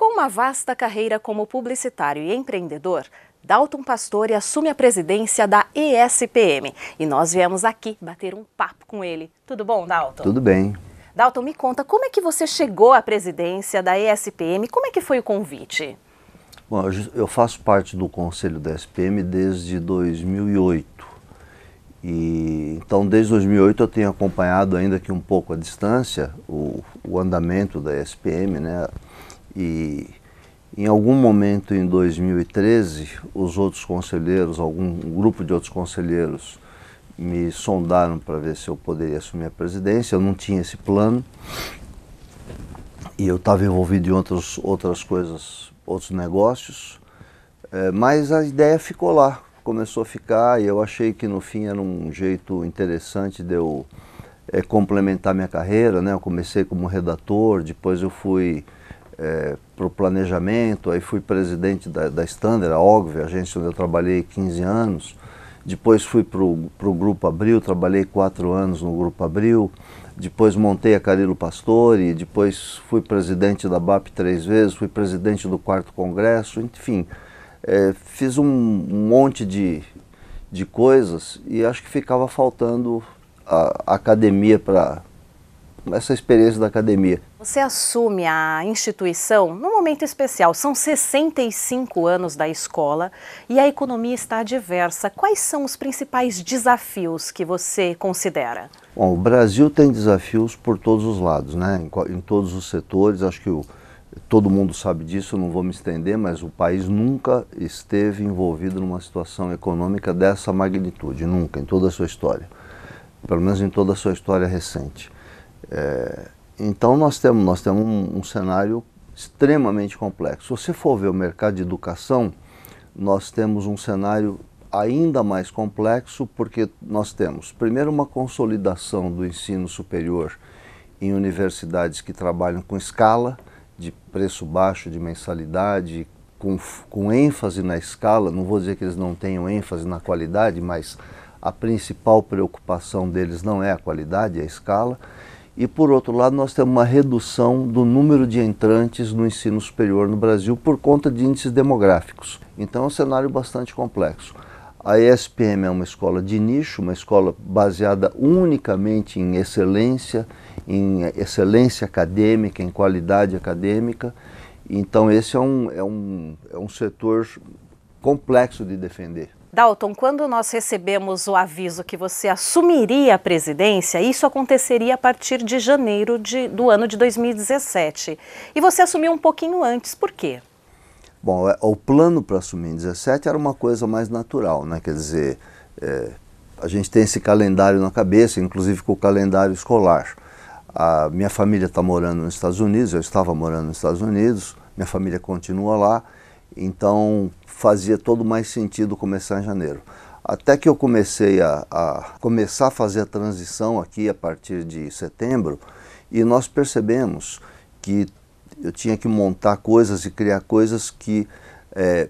Com uma vasta carreira como publicitário e empreendedor, Dalton Pastore assume a presidência da ESPM e nós viemos aqui bater um papo com ele. Tudo bom, Dalton? Tudo bem. Dalton, me conta, como é que você chegou à presidência da ESPM? Como é que foi o convite? Bom, eu faço parte do conselho da ESPM desde 2008. E, então, desde 2008 eu tenho acompanhado, ainda que um pouco à distância, o, o andamento da ESPM, né? E em algum momento em 2013, os outros conselheiros, algum grupo de outros conselheiros, me sondaram para ver se eu poderia assumir a presidência. Eu não tinha esse plano e eu estava envolvido em outros, outras coisas, outros negócios. É, mas a ideia ficou lá, começou a ficar e eu achei que no fim era um jeito interessante de eu é, complementar minha carreira. Né? Eu comecei como redator, depois eu fui é, para o planejamento, aí fui presidente da, da Standard, a OGV, agência onde eu trabalhei 15 anos. Depois fui para o Grupo Abril, trabalhei quatro anos no Grupo Abril. Depois montei a Carilo Pastore, depois fui presidente da BAP três vezes, fui presidente do quarto congresso, enfim. É, fiz um, monte de, de coisas e acho que ficava faltando a, a academia para essa experiência da academia. Você assume a instituição num momento especial. São 65 anos da escola e a economia está diversa. Quais são os principais desafios que você considera? Bom, o Brasil tem desafios por todos os lados, né? em, em todos os setores. Acho que o, todo mundo sabe disso, não vou me estender, mas o país nunca esteve envolvido numa situação econômica dessa magnitude, nunca, em toda a sua história. Pelo menos em toda a sua história recente. É, então nós temos, nós temos um, um, cenário extremamente complexo. Se você for ver o mercado de educação, nós temos um cenário ainda mais complexo porque nós temos, primeiro, uma consolidação do ensino superior em universidades que trabalham com escala, de preço baixo, de mensalidade, com, com ênfase na escala. Não vou dizer que eles não tenham ênfase na qualidade, mas a principal preocupação deles não é a qualidade, é a escala. E, por outro lado, nós temos uma redução do número de entrantes no ensino superior no Brasil por conta de índices demográficos. Então, é um cenário bastante complexo. A ESPM é uma escola de nicho, uma escola baseada unicamente em excelência, em excelência acadêmica, em qualidade acadêmica. Então, esse é um, é um, é um setor complexo de defender. Dalton, quando nós recebemos o aviso que você assumiria a presidência, isso aconteceria a partir de janeiro de, do ano de 2017. E você assumiu um pouquinho antes, por quê? Bom, é, o plano para assumir em 2017 era uma coisa mais natural, né? quer dizer, é, a gente tem esse calendário na cabeça, inclusive com o calendário escolar. A minha família está morando nos Estados Unidos, eu estava morando nos Estados Unidos, minha família continua lá, então fazia todo mais sentido começar em janeiro. Até que eu comecei a, a começar a fazer a transição aqui a partir de setembro e nós percebemos que eu tinha que montar coisas e criar coisas que é,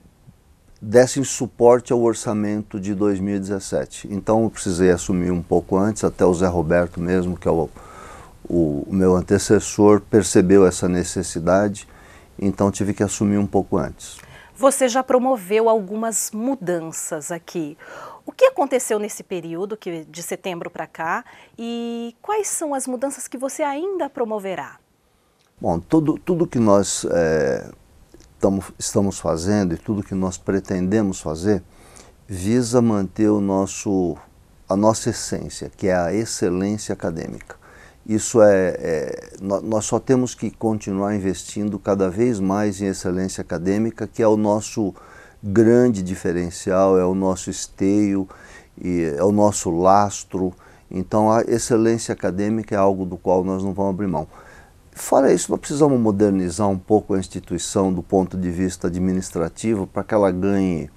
dessem suporte ao orçamento de 2017. Então eu precisei assumir um pouco antes, até o Zé Roberto mesmo, que é o, o, o meu antecessor, percebeu essa necessidade, então tive que assumir um pouco antes. Você já promoveu algumas mudanças aqui. O que aconteceu nesse período que, de setembro para cá e quais são as mudanças que você ainda promoverá? Bom, tudo, tudo que nós é, tamo, estamos fazendo e tudo que nós pretendemos fazer visa manter o nosso, a nossa essência, que é a excelência acadêmica. Isso é, é, nós só temos que continuar investindo cada vez mais em excelência acadêmica, que é o nosso grande diferencial, é o nosso esteio, é o nosso lastro. Então a excelência acadêmica é algo do qual nós não vamos abrir mão. Fora isso, nós precisamos modernizar um pouco a instituição do ponto de vista administrativo para que ela ganhe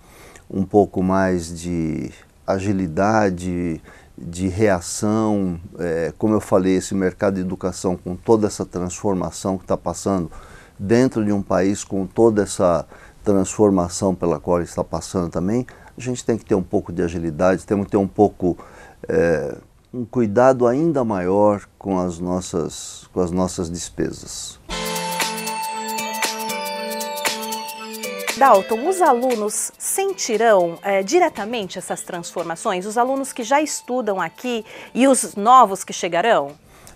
um pouco mais de agilidade, de reação, é, como eu falei, esse mercado de educação com toda essa transformação que está passando dentro de um país com toda essa transformação pela qual ele está passando também, a gente tem que ter um pouco de agilidade, temos que ter um pouco é, um cuidado ainda maior com as nossas, com as nossas despesas. Dalton, os alunos sentirão é, diretamente essas transformações? Os alunos que já estudam aqui e os novos que chegarão?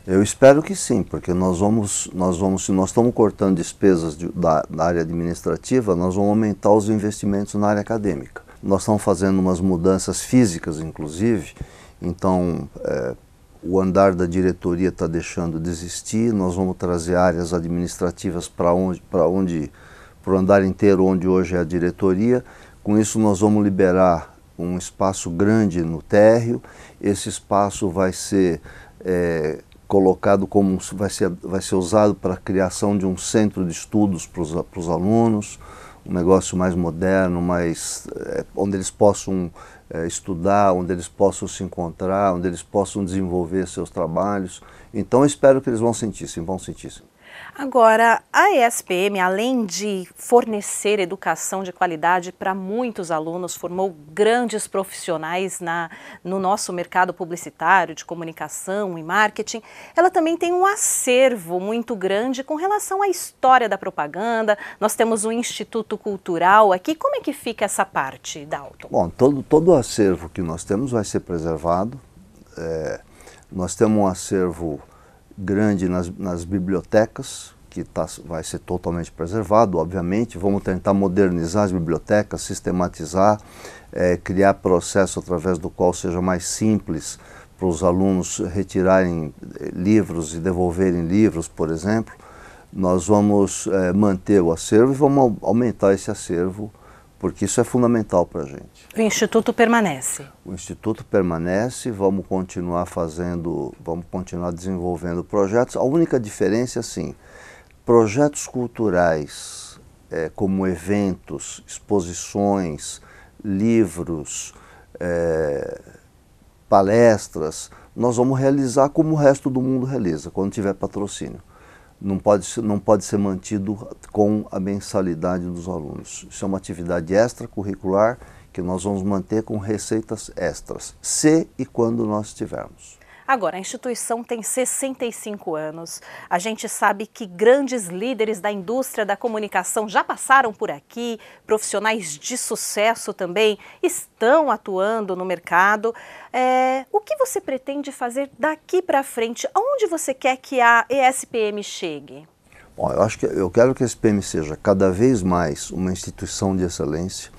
Eu espero que sim, porque nós vamos, nós vamos se nós estamos cortando despesas de, da, da área administrativa, nós vamos aumentar os investimentos na área acadêmica. Nós estamos fazendo umas mudanças físicas, inclusive, então é, o andar da diretoria está deixando de existir, nós vamos trazer áreas administrativas para onde, pra onde para o andar inteiro onde hoje é a diretoria. Com isso nós vamos liberar um espaço grande no térreo. Esse espaço vai ser é, colocado como vai ser, vai ser usado para a criação de um centro de estudos para os alunos, um negócio mais moderno, mais é, onde eles possam é, estudar, onde eles possam se encontrar, onde eles possam desenvolver seus trabalhos. Então espero que eles vão sentir, sim, vão sentir. Sim. Agora, a ESPM, além de fornecer educação de qualidade para muitos alunos, formou grandes profissionais na, no nosso mercado publicitário, de comunicação e marketing, ela também tem um acervo muito grande com relação à história da propaganda. Nós temos um Instituto Cultural aqui. Como é que fica essa parte, Dalton? Bom, todo, todo o acervo que nós temos vai ser preservado. É, nós temos um acervo grande nas, nas bibliotecas, que tá, vai ser totalmente preservado, obviamente. Vamos tentar modernizar as bibliotecas, sistematizar, é, criar processo através do qual seja mais simples para os alunos retirarem eh, livros e devolverem livros, por exemplo. Nós vamos é, manter o acervo e vamos aumentar esse acervo porque isso é fundamental para a gente. O Instituto permanece? O Instituto permanece, vamos continuar fazendo, vamos continuar desenvolvendo projetos. A única diferença, assim, projetos culturais, é, como eventos, exposições, livros, é, palestras, nós vamos realizar como o resto do mundo realiza, quando tiver patrocínio não pode, não pode ser mantido com a mensalidade dos alunos. Isso é uma atividade extracurricular que nós vamos manter com receitas extras, se e quando nós tivermos. Agora, a instituição tem 65 anos. A gente sabe que grandes líderes da indústria da comunicação já passaram por aqui, profissionais de sucesso também estão atuando no mercado. É, o que você pretende fazer daqui para frente? Aonde você quer que a ESPM chegue? Bom, eu acho que eu quero que a ESPM seja cada vez mais uma instituição de excelência,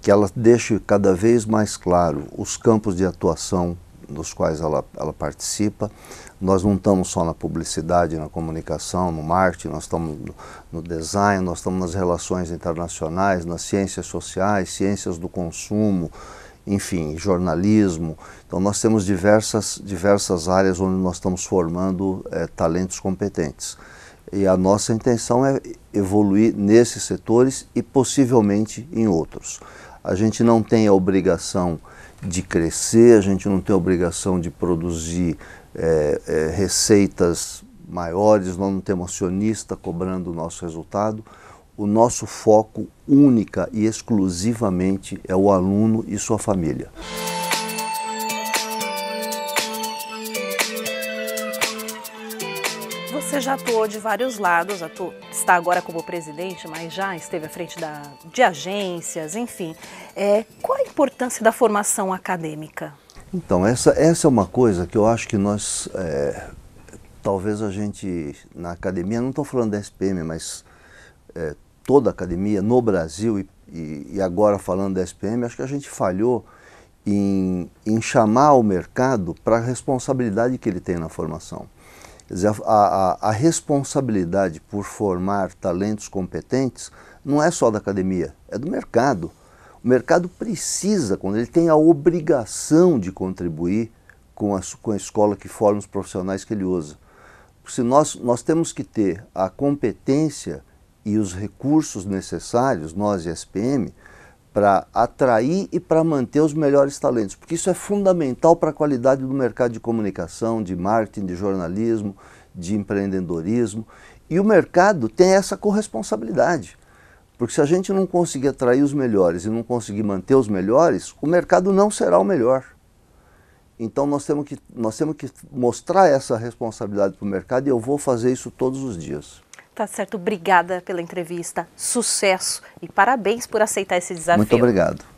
que ela deixe cada vez mais claro os campos de atuação dos quais ela, ela participa. Nós não estamos só na publicidade, na comunicação, no marketing, nós estamos no design, nós estamos nas relações internacionais, nas ciências sociais, ciências do consumo, enfim, jornalismo. Então nós temos diversas, diversas áreas onde nós estamos formando é, talentos competentes. E a nossa intenção é evoluir nesses setores e possivelmente em outros. A gente não tem a obrigação de crescer, a gente não tem obrigação de produzir é, é, receitas maiores, nós não temos acionista cobrando o nosso resultado. O nosso foco única e exclusivamente é o aluno e sua família. Você já atuou de vários lados, está agora como presidente, mas já esteve à frente da... de agências, enfim. É... Qual a importância da formação acadêmica? Então, essa, essa é uma coisa que eu acho que nós, é... talvez a gente, na academia, não estou falando da SPM, mas é, toda a academia no Brasil e, e, e agora falando da SPM, acho que a gente falhou em, em chamar o mercado para a responsabilidade que ele tem na formação. Quer dizer, a, a, a responsabilidade por formar talentos competentes não é só da academia, é do mercado. O mercado precisa, quando ele tem a obrigação de contribuir com a, com a escola que forma os profissionais que ele usa. Se nós, nós temos que ter a competência e os recursos necessários, nós e SPM, para atrair e para manter os melhores talentos, porque isso é fundamental para a qualidade do mercado de comunicação, de marketing, de jornalismo, de empreendedorismo. E o mercado tem essa corresponsabilidade, porque se a gente não conseguir atrair os melhores e não conseguir manter os melhores, o mercado não será o melhor. Então nós temos que, nós temos que mostrar essa responsabilidade para o mercado e eu vou fazer isso todos os dias. Tá certo, obrigada pela entrevista, sucesso e parabéns por aceitar esse desafio. Muito obrigado.